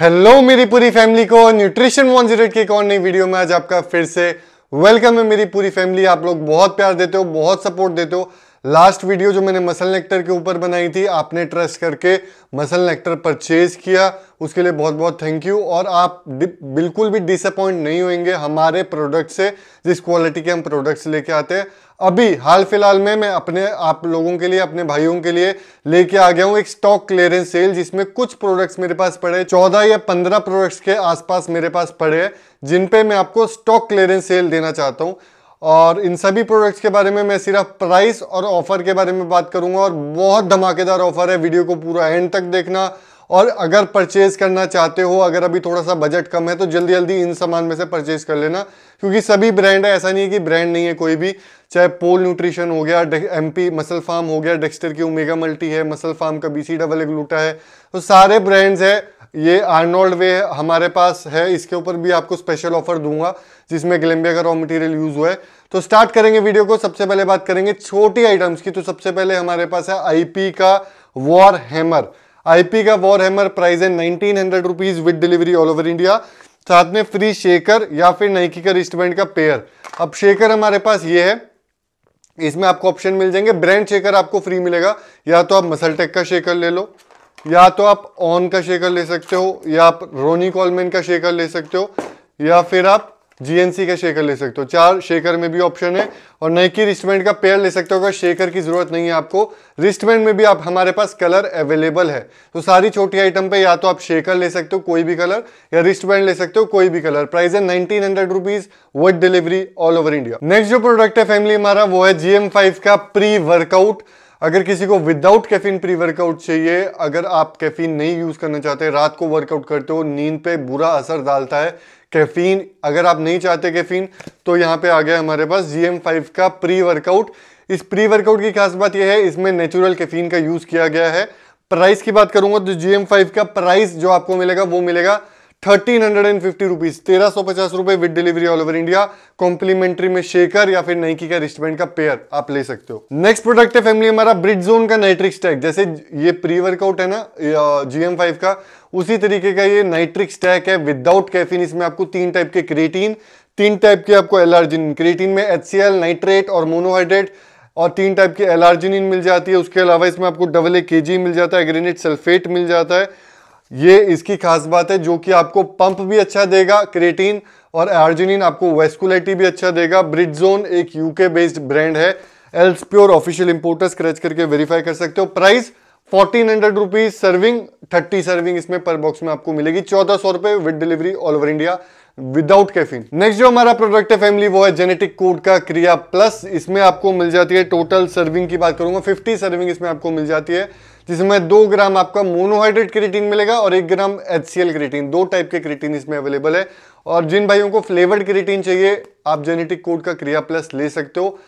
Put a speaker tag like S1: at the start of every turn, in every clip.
S1: hello मेरी पूरी family को न्यूट्रिशन वन जीरो के एक और नई वीडियो में आज आपका फिर से वेलकम है मेरी पूरी फैमिली आप लोग बहुत प्यार देते हो बहुत सपोर्ट देते हो लास्ट वीडियो जो मैंने मसल नेक्टर के ऊपर बनाई थी आपने ट्रस्ट करके मसल नेक्टर परचेज किया उसके लिए बहुत बहुत थैंक यू और आप बिल्कुल भी डिसअपॉइंट नहीं होंगे हमारे प्रोडक्ट से जिस क्वालिटी के हम प्रोडक्ट्स लेके आते हैं अभी हाल फिलहाल में मैं अपने आप लोगों के लिए अपने भाइयों के लिए लेके आ गया हूँ एक स्टॉक क्लियरेंस सेल जिसमें कुछ प्रोडक्ट्स मेरे पास पड़े चौदह या पंद्रह प्रोडक्ट्स के आसपास मेरे पास पड़े हैं जिन पे मैं आपको स्टॉक क्लियरेंस सेल देना चाहता हूँ और इन सभी प्रोडक्ट्स के बारे में मैं सिर्फ प्राइस और ऑफर के बारे में बात करूंगा और बहुत धमाकेदार ऑफर है वीडियो को पूरा एंड तक देखना और अगर परचेज करना चाहते हो अगर अभी थोड़ा सा बजट कम है तो जल्दी जल्दी इन सामान में से परचेज कर लेना क्योंकि सभी ब्रांड है ऐसा नहीं है कि ब्रांड नहीं है कोई भी चाहे पोल न्यूट्रिशन हो गया एमपी मसल फार्म हो गया डेक्स्टर की ओमेगा मल्टी है मसल फार्म का बीसी डबल लूटा है तो सारे ब्रांड्स है ये आर्नोल्ड वे हमारे पास है इसके ऊपर भी आपको स्पेशल ऑफर दूंगा जिसमें ग्लेम्बिया का रॉ मटेरियल यूज हुआ है तो स्टार्ट करेंगे वीडियो को सबसे पहले बात करेंगे छोटी आइटम्स की तो सबसे पहले हमारे पास है आईपी का वॉर हैमर आईपी का वॉर हैमर प्राइस है nineteen hundred rupees with delivery all over India साथ में फ्री शेकर या फिर नाइकी का रिस्टमेंट का पेयर अब शेकर हमारे पास ये है इसमें आपको ऑप्शन मिल जाएंगे ब्रांड शेकर आपको फ्री मिलेगा या तो आप मसलटेक का शेकर ले लो या तो आप ऑन का शेकर ले सकते हो या आप रोनी कॉलमेन का शेकर ले सकते हो या फिर आप जीएनसी का शेकर ले सकते हो चार शेकर में भी ऑप्शन है और नाइकी रिस्टमेंट का पेयर ले सकते हो अगर शेकर की जरूरत नहीं है आपको रिस्टमेंट में भी आप हमारे पास कलर अवेलेबल है तो सारी छोटी आइटम पे या तो आप शेकर ले सकते हो कोई भी कलर या रिस्टमेंट ले सकते हो कोई भी कलर प्राइस है nineteen hundred rupees delivery all over India next जो प्रोडक्ट है फैमिली हमारा वो है जीएम फाइव का प्री वर्कआउट अगर किसी को विदाउट कैफीन प्री वर्कआउट चाहिए अगर आप कैफीन नहीं यूज़ करना चाहते रात को वर्कआउट करते हो नींद पे बुरा असर डालता है कैफीन अगर आप नहीं चाहते कैफीन तो यहाँ पे आ गया हमारे पास जी एम फाइव का प्री वर्कआउट इस प्री वर्कआउट की खास बात यह है इसमें नेचुरल कैफीन का यूज़ किया गया है प्राइस की बात करूंगा तो जी एम फाइव का प्राइस जो आपको मिलेगा वो मिलेगा thirteen hundred and fifty rupees तेरह सौ पचास रुपए with delivery all over India complimentary में शेकर या फिर नाइकी का रिस्टमेंट का पेयर आप ले सकते हो नेक्स्ट प्रोडक्ट है फैमिली हमारा ब्रिज जोन का नाइट्रिक स्टैक जैसे ये प्री वर्कआउट है ना जीएम फाइव का उसी तरीके का ये नाइट्रिक स्टैक है विदाउट कैफिन इसमें आपको तीन टाइप के क्रिएटीन तीन टाइप के आपको एलर्जिन क्रिएटीन में एच नाइट्रेट और मोनोहाइड्रेट और तीन टाइप की एलर्जिन मिल जाती है उसके अलावा इसमें आपको डबल ए के मिल जाता है ग्रेनेट सल्फेट मिल जाता है ये इसकी खास बात है जो कि आपको पंप भी अच्छा देगा क्रेटीन और एर्जिनिन आपको वेस्कुलटी भी अच्छा देगा ब्रिडजोन एक यूके बेस्ड ब्रांड है एल्स प्योर ऑफिशियल इंपोर्टर स्क्रेच करके वेरीफाई कर सकते हो price fourteen hundred rupees serving thirty serving इसमें पर बॉक्स में आपको मिलेगी चौदह सौ रुपए with delivery all over India without caffeine next जो हमारा प्रोडक्ट है फैमिली वो है जेनेटिक कोड का क्रिया प्लस इसमें आपको मिल जाती है टोटल सर्विंग की बात करूंगा 50 सर्विंग इसमें आपको मिल जाती है जिसमें दो ग्राम आपका मोनोहाइड्रेट क्रिएटिन मिलेगा और एक ग्राम एच क्रिएटिन दो टाइप के क्रिएटिन इसमें अवेलेबल है और जिन भाइयों को फ्लेवर्ड क्रिएटिन चाहिए आप जेनेटिक कोड का क्रिया प्लस ले सकते हो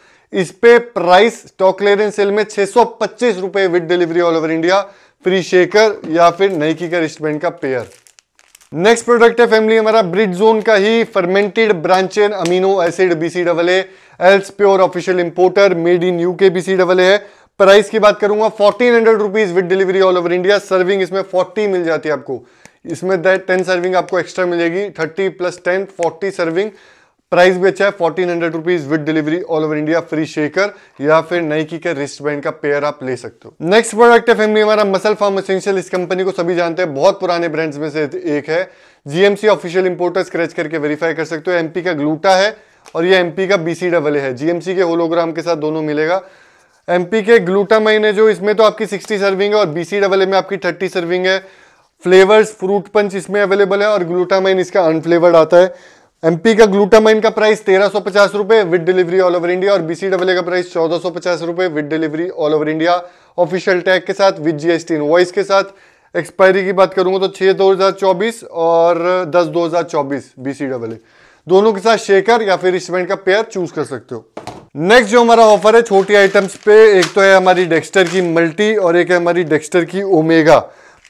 S1: इस पे प्राइस स्टॉक क्लियरेंस सेल में छह सौ पच्चीस रुपए with delivery all over India free shaker या फिर की का रिस्टमेंट का पेयर नेक्स्ट प्रोडक्ट है फैमिली हमारा ब्रिड जोन का ही fermented branched amino acid B C double एल्स pure official importer made in UK B C double A है प्राइस की बात करूंगा fourteen hundred rupees with delivery all over India serving इसमें फोर्टी मिल जाती है आपको इसमें टेन सर्विंग आपको एक्स्ट्रा मिलेगी thirty plus ten forty serving price भी अच्छा है fourteen hundred rupees with delivery all over India free shaker या फिर नाइकी का रिस्ट बैंड का पेयर आप ले सकते हो नेक्स्ट प्रोडक्ट है फैमिली हमारा मसल फार्म एसेंशियल इस कंपनी को सभी जानते हैं बहुत पुराने ब्रांड्स में से एक है जीएमसी ऑफिशियल इंपोर्टर स्क्रेच करके वेरीफाई कर सकते हो एमपी का ग्लूटा है और ये एमपी का बीसी डबल है जीएमसी के होलोग्राम के साथ दोनों मिलेगा एमपी के ग्लूटा है जो इसमें तो आपकी सिक्सटी सर्विंग है और बीसी डबल में आपकी थर्टी सर्विंग है फ्लेवर्स फ्रूट पंच इसमें अवेलेबल है और ग्लूटामाइन इसका अनफ्लेवर्ड आता है एमपी का ग्लूटामाइन का प्राइस तेरह सौ पचास रुपए with delivery all over India और बीसी डबल का प्राइस चौदह सौ पचास रुपए with delivery all over India official tag के साथ विद जीएसटी वॉइस के साथ एक्सपायरी की बात करूंगा तो छह दो हज़ार चौबीस और दस दो हज़ार चौबीस बी सी डबल दोनों के साथ शेकर या फिर रिस्टबैंड का पेयर चूज कर सकते हो नेक्स्ट जो हमारा ऑफर है छोटी आइटम्स पे एक तो है हमारी डेक्स्टर की मल्टी और एक है हमारी डेक्स्टर की ओमेगा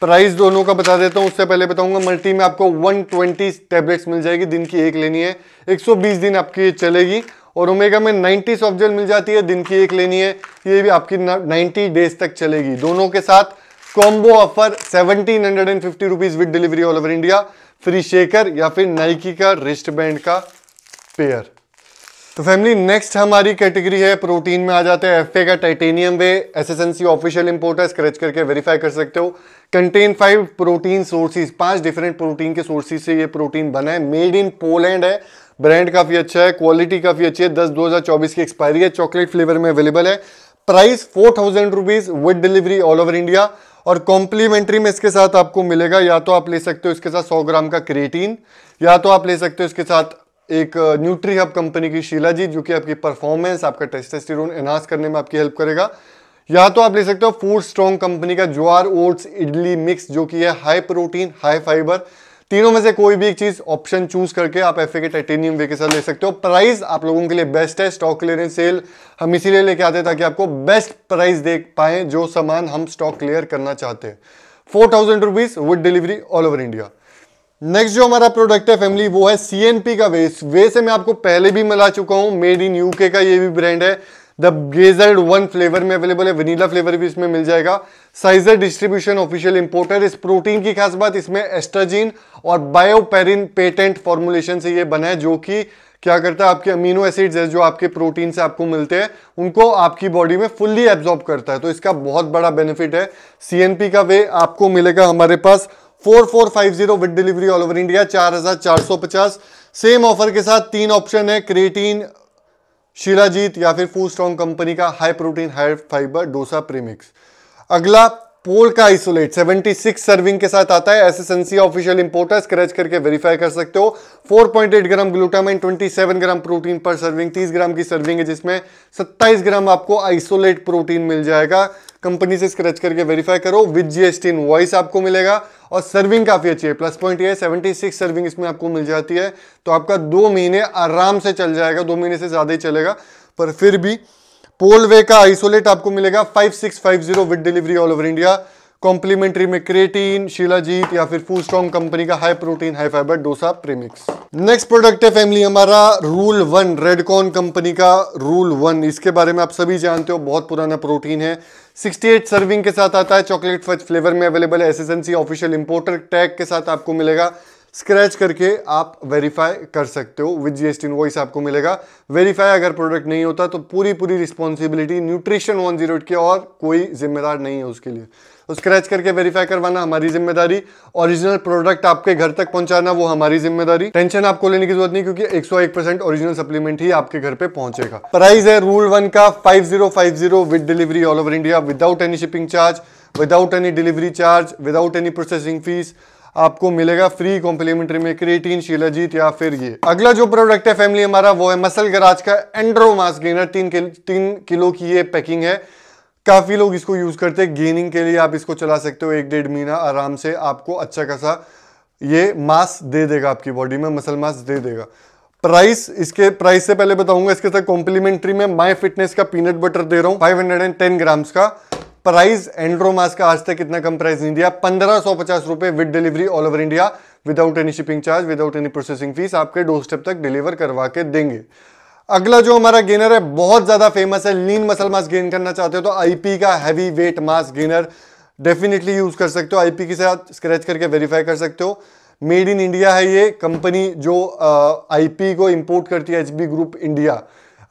S1: प्राइस दोनों का बता देता हूँ उससे पहले बताऊंगा मल्टी में आपको 120 टेबलेट्स मिल जाएगी दिन की एक लेनी है 120 दिन आपकी ये चलेगी और ओमेगा में 90 सॉफ्ट जेल मिल जाती है दिन की एक लेनी है ये भी आपकी 90 डेज तक चलेगी दोनों के साथ combo offer seventeen hundred and fifty rupees with delivery all over India free shaker या फिर नाइकी का रिस्ट बैंड का पेयर तो फैमिली नेक्स्ट हमारी कैटेगरी है प्रोटीन में आ जाते हैं एफ का titanium whey SSNC official import है स्क्रेच करके वेरीफाई कर सकते हो कंटेन फाइव प्रोटीन सोर्सेज पांच डिफरेंट प्रोटीन के सोर्सेज से ये प्रोटीन बना है मेड इन पोलैंड है ब्रांड काफ़ी अच्छा है क्वालिटी काफ़ी अच्छी है दस दो हज़ार चौबीस की एक्सपायरी है चॉकलेट फ्लेवर में अवेलेबल है price four thousand rupees with delivery all over India और कॉम्प्लीमेंट्री में इसके साथ आपको मिलेगा या तो आप ले सकते हो इसके साथ सौ ग्राम का क्रिएटीन या तो आप ले सकते हो इसके साथ एक न्यूट्री हब कंपनी की शीला जी जो कि आपकी परफॉर्मेंस आपका टेस्टेस्टिरोन एनहांस करने में आपकी हेल्प करेगा या तो आप ले सकते हो फूड स्ट्रॉन्ग कंपनी का ज्वार ओट्स इडली मिक्स जो कि है हाई प्रोटीन हाई फाइबर तीनों में से कोई भी एक चीज ऑप्शन चूज करके आप एफ के टाइटेनियम वे के साथ ले सकते हो प्राइस आप लोगों के लिए बेस्ट है स्टॉक क्लियरेंस सेल हम इसीलिए लेके आते हैं ताकि आपको बेस्ट प्राइस दे पाए जो सामान हम स्टॉक क्लियर करना चाहते हैं four thousand rupees with delivery all over India next जो हमारा प्रोडक्ट है फैमिली वो है सी एन पी का वेस वेस मैं आपको पहले भी मिला चुका हूँ मेड इन यूके का ये भी ब्रांड है द गेजर्ड वन फ्लेवर में अवेलेबल है वनीला फ्लेवर भी इसमें मिल जाएगा साइजर डिस्ट्रीब्यूशन ऑफिशियल इंपोर्टर इस प्रोटीन की खास बात इसमें एस्ट्राजीन और बायोपेरिन पेटेंट फॉर्मुलेशन से ये बना है जो कि क्या करता है आपके अमीनो एसिड्स है जो आपके प्रोटीन से आपको मिलते हैं उनको आपकी बॉडी में फुल्ली एब्जॉर्ब करता है तो इसका बहुत बड़ा बेनिफिट है सी का वे आपको मिलेगा हमारे पास four four five zero with delivery all over India चार हजार चार सौ पचास सेम ऑफर के साथ तीन ऑप्शन है क्रेटीन शिलाजीत या फिर फूड स्ट्रॉन्ग कंपनी का high protein high fibre dosa premix अगला पोल का आइसोलेट 76 सर्विंग के साथ आता है एसएसएनसी ऑफिशियल इंपोर्टर स्क्रैच करके वेरीफाई कर सकते हो 4.8 gram glutamine 27 gram protein per serving 30 gram की सर्विंग है जिसमें 27 ग्राम आपको आइसोलेट प्रोटीन मिल जाएगा कंपनी से स्क्रैच करके वेरीफाई करो विद जीएसटी वॉइस आपको मिलेगा और सर्विंग काफ़ी अच्छी है प्लस पॉइंट ये सेवेंटी सिक्स सर्विंग इसमें आपको मिल जाती है तो आपका दो महीने आराम से चल जाएगा दो महीने से ज़्यादा ही चलेगा पर फिर भी पोलवे का आइसोलेट आपको मिलेगा 5650 with delivery all over India complimentary में क्रेटीन शिलाजीत या फिर फूड स्ट्रॉन्ग कंपनी का high protein high fibre dosa premix next product है फैमिली हमारा रूल वन रेडकॉन कंपनी का रूल वन इसके बारे में आप सभी जानते हो बहुत पुराना प्रोटीन है 68 सर्विंग के साथ आता है चॉकलेट फ्लेवर में अवेलेबल है एस ऑफिशियल इंपोर्टर टैग के साथ आपको मिलेगा स्क्रैच करके आप वेरीफाई कर सकते हो विद जीएसटी वॉइस आपको मिलेगा वेरीफाई अगर प्रोडक्ट नहीं होता तो पूरी पूरी रिस्पॉन्सिबिलिटी न्यूट्रिशन वन जीरो की और कोई जिम्मेदार नहीं है उसके लिए तो स्क्रैच करके वेरीफाई करवाना हमारी जिम्मेदारी ओरिजिनल प्रोडक्ट आपके घर तक पहुंचाना वो हमारी जिम्मेदारी टेंशन आपको लेने की जरूरत नहीं क्योंकि एक परसेंट ओरिजिनल सप्लीमेंट ही आपके घर पे पहुंचेगा प्राइस है रूल वन का zero with delivery all over India without any shipping charge without any delivery charge without any processing fees आपको मिलेगा फ्री कॉम्प्लीमेंट्री में क्रिएटिन शिलाजीत या फिर ये अगला जो प्रोडक्ट है फैमिली हमारा वो है मसल गराज का एंड्रो मास गेनर तीन किल, तीन किलो की ये पैकिंग है काफ़ी लोग इसको यूज़ करते हैं गेनिंग के लिए आप इसको चला सकते हो एक डेढ़ महीना आराम से आपको अच्छा खासा ये मास दे देगा आपकी बॉडी में मसल मास दे देगा प्राइस इसके प्राइस से पहले बताऊंगा इसके साथ कॉम्प्लीमेंट्री में माई फिटनेस का पीनट बटर दे रहा हूँ 510 ग्राम्स का प्राइस एंड्रोमास का आज तक कितना कम प्राइस नहीं दिया पंद्रह सौ पचास रुपए with delivery all over India without any shipping charge without any processing fees आपके डोर स्टेप तक डिलीवर करवा के देंगे अगला जो हमारा गेनर है बहुत ज्यादा फेमस है लीन मसल मास गेन करना चाहते हो तो आईपी का heavy weight mass gainer definitely use कर सकते हो आईपी के साथ स्क्रैच करके वेरीफाई कर सकते हो मेड इन इंडिया है ये कंपनी जो आईपी को इंपोर्ट करती है HB group India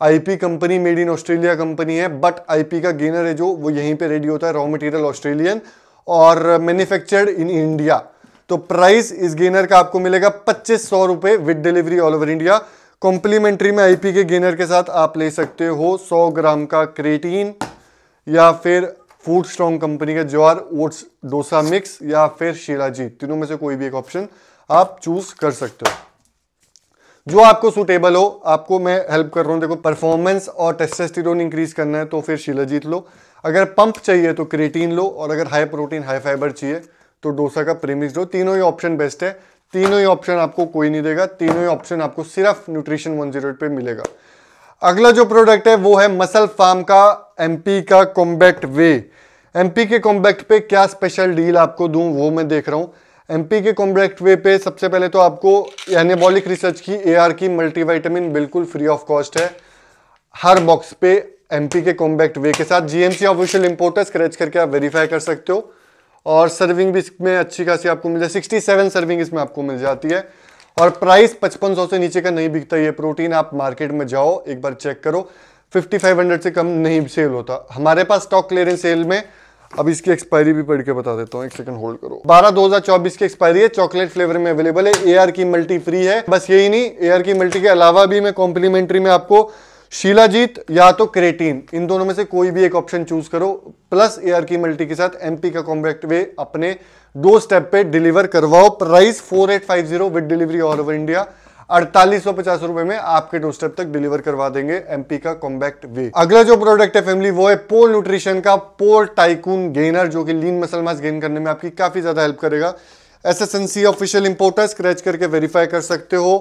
S1: IP company made in Australia company है बट आईपी का गेनर है जो वो यहीं पे रेडी होता है रॉ मटेरियल ऑस्ट्रेलियन और मैन्युफैक्चर्ड इन इंडिया तो प्राइस इस गेनर का आपको मिलेगा पच्चीस सौ रुपये with delivery all over India complimentary में आईपी के गेनर के साथ आप ले सकते हो 100 ग्राम का क्रेटीन या फिर फूड स्ट्रॉन्ग कंपनी का ज्वार ओट्स डोसा मिक्स या फिर शिलाजी तीनों में से कोई भी एक ऑप्शन आप चूज कर सकते हो जो आपको सुटेबल हो आपको मैं हेल्प कर रहा हूँ देखो परफॉर्मेंस और टेस्टेस्टिरोन इंक्रीज करना है तो फिर शिलाजीत लो अगर पंप चाहिए तो क्रेटीन लो और अगर हाई प्रोटीन हाई फाइबर चाहिए तो डोसा का प्रेमिक्स लो तीनों ही ऑप्शन बेस्ट है तीनों ही ऑप्शन आपको कोई नहीं देगा तीनों ही ऑप्शन आपको सिर्फ न्यूट्रिशन वन जीरो पे मिलेगा अगला जो प्रोडक्ट है वो है मसल फार्म का एमपी का कॉम्बैक्ट वे एमपी के कॉम्बैक्ट पे क्या स्पेशल डील आपको दूँ वो मैं देख रहा हूँ एमपी के कॉम्ब्रैक्ट वे पे सबसे पहले तो आपको एनेबॉलिक रिसर्च की एआर की मल्टीविटामिन बिल्कुल फ्री ऑफ कॉस्ट है हर बॉक्स पे एमपी के कॉम्बैक्ट वे के साथ जीएमसी ऑफिशियल इंपोर्टर स्क्रैच करके आप वेरीफाई कर सकते हो और सर्विंग भी इसमें अच्छी खासी आपको मिल जाए सिक्सटी सेवन सर्विंग इसमें आपको मिल जाती है और प्राइस पचपन सौ से नीचे का नहीं बिकता ये प्रोटीन आप मार्केट में जाओ एक बार चेक करो 5500 से कम नहीं सेल होता हमारे पास स्टॉक क्लियरेंस सेल में अब इसकी एक्सपायरी भी पढ़ के बता देता हूँ एक सेकंड होल्ड करो बारह दो हजार चौबीस की एक्सपायरी है चॉकलेट फ्लेवर में अवेलेबल है एआर की मल्टी फ्री है बस यही नहीं एआर की मल्टी के अलावा भी मैं कॉम्प्लीमेंट्री में आपको शिलाजीत या तो क्रेटीन इन दोनों में से कोई भी एक ऑप्शन चूज करो प्लस एआर की मल्टी के साथ एमपी का कॉम्पैक्ट वे अपने दो स्टेप पे डिलीवर करवाओ price four eight five zero with delivery all over India अड़तालीस सौ में आपके डोस्टेप तक डिलीवर करवा देंगे एमपी का कॉम्बैक्ट वे अगला जो प्रोडक्ट है फैमिली वो है पोल न्यूट्रिशन का पोल टाइकून गेनर जो कि लीन मसल मास गेन करने में आपकी काफी ज्यादा हेल्प करेगा S S N C official importer scratch करके वेरीफाई कर सकते हो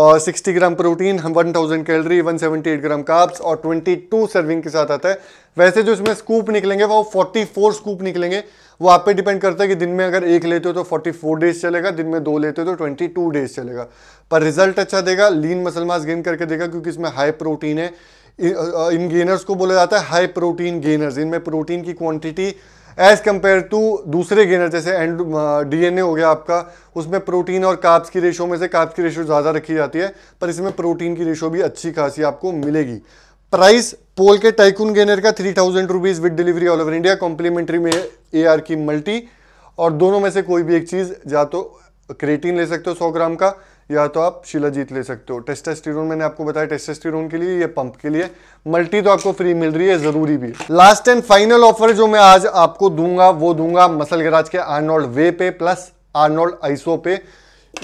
S1: और 60 ग्राम प्रोटीन हम 1000 कैलोरी 178 ग्राम कार्ब्स और 22 सर्विंग के साथ आता है वैसे जो इसमें स्कूप निकलेंगे वो 44 स्कूप निकलेंगे वो आप पे डिपेंड करता है कि दिन में अगर एक लेते हो तो 44 डेज चलेगा दिन में दो लेते हो तो 22 डेज चलेगा पर रिजल्ट अच्छा देगा लीन मसल मास गेन करके देगा क्योंकि इसमें हाई प्रोटीन है इन गेनर्स को बोला जाता है हाई प्रोटीन गेनर्स इनमें प्रोटीन की क्वांटिटी एज कंपेयर टू दूसरे गेनर जैसे एंड डीएनए uh, हो गया आपका उसमें प्रोटीन और काप्स की रेशो में से काप्स की रेशो ज़्यादा रखी जाती है पर इसमें प्रोटीन की रेशो भी अच्छी खासी आपको मिलेगी प्राइस पोल के टाइकून गेनर का three thousand rupees with delivery all over India complimentary में ए आर की मल्टी और दोनों में से कोई भी एक चीज़ या तो क्रेटीन ले सकते हो सौ ग्राम का या तो आप शिलाजीत ले सकते हो टेस्टेस्टिरोन मैंने आपको बताया टेस्टेस्टिरोन के लिए ये पंप के लिए मल्टी तो आपको फ्री मिल रही है जरूरी भी लास्ट एंड फाइनल ऑफर जो मैं आज आपको दूंगा वो दूंगा मसल गराज के आर्नोल्ड वे पे प्लस आर्नोल्ड आइसो पे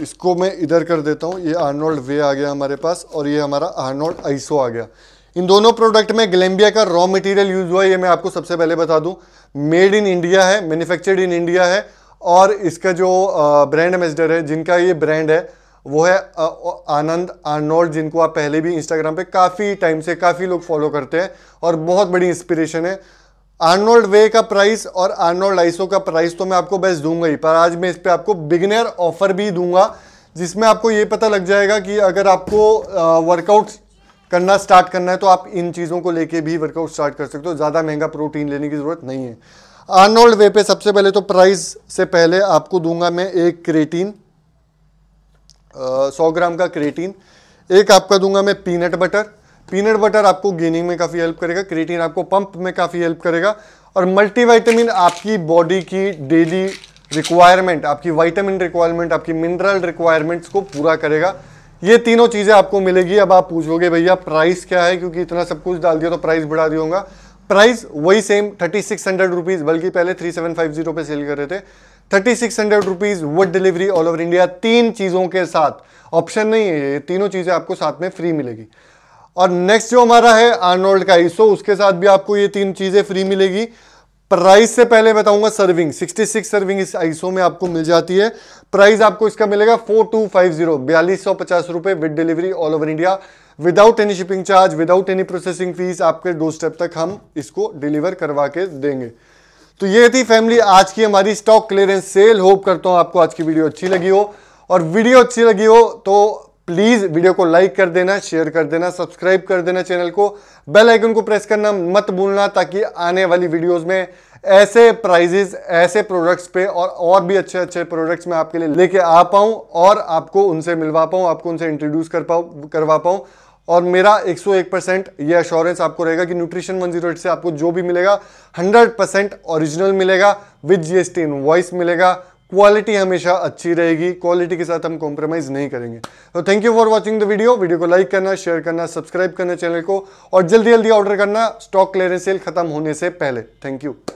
S1: इसको मैं इधर कर देता हूँ ये आर्नोल्ड वे आ गया हमारे पास और ये हमारा आर्नोल्ड आइसो आ गया इन दोनों प्रोडक्ट में ग्लेम्बिया का रॉ मटेरियल यूज हुआ है ये मैं आपको सबसे पहले बता दूं मेड इन इंडिया है मैन्युफैक्चर्ड इन इंडिया है और इसका जो ब्रांड एम्बेसडर है जिनका ये ब्रांड है वो है आनंद आर्नोल्ड जिनको आप पहले भी इंस्टाग्राम पे काफ़ी टाइम से काफ़ी लोग फॉलो करते हैं और बहुत बड़ी इंस्पिरेशन है आर्नोल्ड वे का प्राइस और आर्नोल्ड आइसो का प्राइस तो मैं आपको बेस्ट दूंगा ही पर आज मैं इस पर आपको बिगनर ऑफर भी दूंगा जिसमें आपको ये पता लग जाएगा कि अगर आपको वर्कआउट करना स्टार्ट करना है तो आप इन चीज़ों को लेके भी वर्कआउट स्टार्ट कर सकते हो ज़्यादा महंगा प्रोटीन लेने की ज़रूरत नहीं है आर्नोल्ड वे पे सबसे पहले तो प्राइस से पहले आपको दूंगा मैं एक क्रेटीन सौ ग्राम का क्रेटीन एक आपका दूंगा मैं पीनट बटर पीनट बटर आपको गेनिंग में काफ़ी हेल्प करेगा क्रेटीन आपको पंप में काफ़ी हेल्प करेगा और मल्टीवाइटामिन आपकी बॉडी की डेली रिक्वायरमेंट आपकी वाइटामिन रिक्वायरमेंट आपकी मिनरल रिक्वायरमेंट्स को पूरा करेगा ये तीनों चीज़ें आपको मिलेगी अब आप पूछोगे भैया प्राइस क्या है क्योंकि इतना सब कुछ डाल दिया तो प्राइस बढ़ा दिया होगा प्राइस वही same thirty six hundred rupees बल्कि पहले थ्री सेवन फाइव जीरो पर सेल कर रहे थे thirty six hundred rupees with delivery all over India तीन चीज़ों के साथ ऑप्शन नहीं है ये तीनों चीज़ें आपको साथ में फ्री मिलेगी और नेक्स्ट जो हमारा है आर्नोल्ड का आईसो उसके साथ भी आपको ये तीन चीज़ें फ्री मिलेगी प्राइस से पहले बताऊंगा सर्विंग 66 सर्विंग इस आईसो में आपको मिल जाती है प्राइस आपको इसका मिलेगा फोर टू फाइव जीरो बयालीस सौ पचास रुपए with delivery all over India without any shipping charge without any processing fees आपके दो स्टेप तक हम इसको डिलीवर करवा के देंगे तो ये थी फैमिली आज की हमारी स्टॉक क्लियरेंस सेल होप करता हूँ आपको आज की वीडियो अच्छी लगी हो और वीडियो अच्छी लगी हो तो प्लीज़ वीडियो को लाइक कर देना शेयर कर देना सब्सक्राइब कर देना चैनल को बेल आइकन को प्रेस करना मत भूलना ताकि आने वाली वीडियोस में ऐसे प्राइजेस ऐसे प्रोडक्ट्स पे और और भी अच्छे अच्छे प्रोडक्ट्स मैं आपके लिए लेके आ पाऊँ और आपको उनसे मिलवा पाऊँ आपको उनसे इंट्रोड्यूस कर पाऊँ करवा पाऊँ और मेरा 101 परसेंट ये अश्योरेंस आपको रहेगा कि न्यूट्रिशन 108 से आपको जो भी मिलेगा 100 परसेंट ओरिजिनल मिलेगा विद जीएसटी वॉइस मिलेगा क्वालिटी हमेशा अच्छी रहेगी क्वालिटी के साथ हम कॉम्प्रोमाइज़ नहीं करेंगे तो thank you for watching the video video को लाइक करना शेयर करना सब्सक्राइब करना चैनल को और जल्दी जल्दी ऑर्डर करना स्टॉक क्लियरेंस सेल खत्म होने से पहले थैंक यू